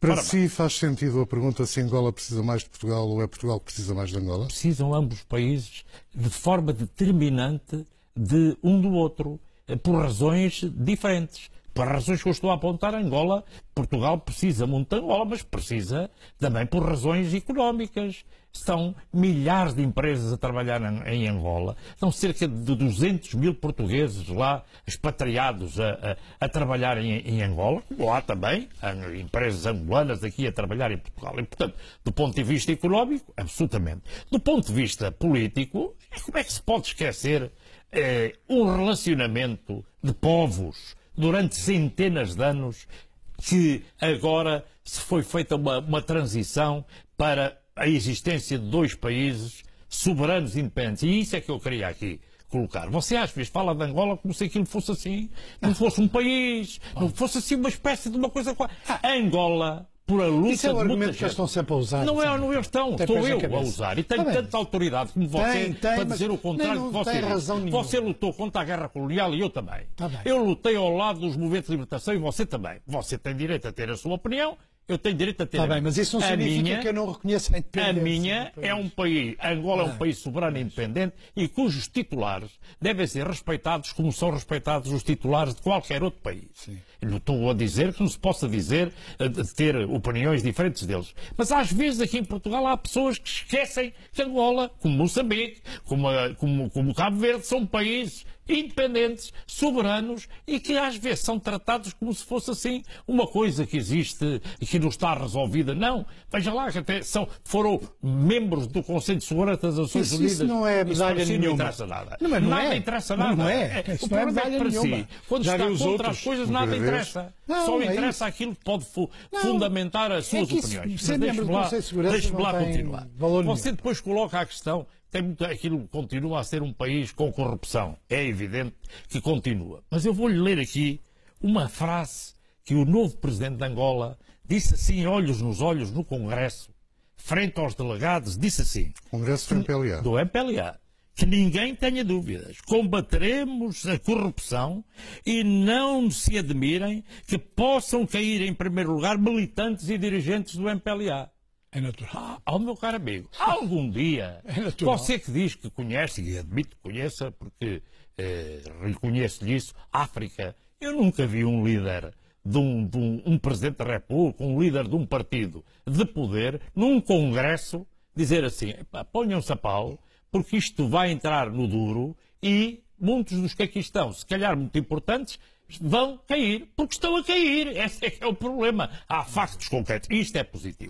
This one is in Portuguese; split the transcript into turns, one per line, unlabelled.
Para Ora, si faz sentido a pergunta se Angola precisa mais de Portugal ou é Portugal que precisa mais de Angola? Precisam ambos os países de forma determinante de um do outro, eh, por razões diferentes por razões que eu estou a apontar, Angola, Portugal precisa muito de Angola, mas precisa também por razões económicas. São milhares de empresas a trabalhar em Angola, são cerca de 200 mil portugueses lá expatriados a, a, a trabalhar em, em Angola, como há também empresas angolanas aqui a trabalhar em Portugal. E, portanto, do ponto de vista económico, absolutamente. Do ponto de vista político, é como é que se pode esquecer eh, um relacionamento de povos durante centenas de anos que agora se foi feita uma, uma transição para a existência de dois países soberanos independentes. E isso é que eu queria aqui colocar. Você às vezes fala de Angola como se aquilo fosse assim, não fosse um país, não fosse assim uma espécie de uma coisa. A ah. Angola por a luta Isso é o argumento que eles estão sempre a usar. Não é, não eles é estão. Estou Sou eu a usar. E tenho tanta autoridade como você tem, tem, para dizer o contrário que você. Razão nenhuma. você lutou contra a guerra colonial e eu também. Tá eu lutei ao lado dos movimentos de libertação e você também. Você tem direito a ter a sua opinião. Eu tenho direito a ter. Está bem, mas isso não a significa minha, que eu não reconheça a independência. A minha é um país. Angola é um ah, país soberano e independente e cujos titulares devem ser respeitados como são respeitados os titulares de qualquer outro país. Sim. Não estou a dizer que não se possa dizer eh, ter opiniões diferentes deles. Mas às vezes aqui em Portugal há pessoas que esquecem que Angola, como Moçambique, como, eh, como, como Cabo Verde, são países independentes, soberanos e que às vezes são tratados como se fosse assim uma coisa que existe e que não está resolvida. Não. Veja lá que até são, foram membros do Conselho de Segurança das Nações isso, Unidas. Isso não é medalha si nenhuma. Não interessa nada. É. Não, não nada é. é interessa nada. Não, não é. o problema é, é para nenhuma. si, quando Já está contra outros. as coisas, nada interessa interessa. Não, Só é interessa é aquilo que pode fu não, fundamentar as é suas é opiniões. Ser de deixe-me lá continuar. Você depois coloca a questão, tem muito, aquilo continua a ser um país com corrupção. É evidente que continua. Mas eu vou-lhe ler aqui uma frase que o novo presidente de Angola disse assim, olhos nos olhos, no Congresso, frente aos delegados, disse assim... Congresso do MPLA. Do MPLA que ninguém tenha dúvidas. Combateremos a corrupção e não se admirem que possam cair em primeiro lugar militantes e dirigentes do MPLA. É natural. Ao ah, meu caro amigo, ah. algum dia, é você que diz que conhece, e admito que conheça, porque eh, reconheço-lhe isso, África, eu nunca vi um líder de, um, de um, um, presidente da República, um líder de um partido de poder, num congresso, dizer assim, ponham-se a pau, porque isto vai entrar no duro e muitos dos que aqui estão, se calhar muito importantes, vão cair, porque estão a cair. Esse é que é o problema. Há factos concretos. Isto é positivo.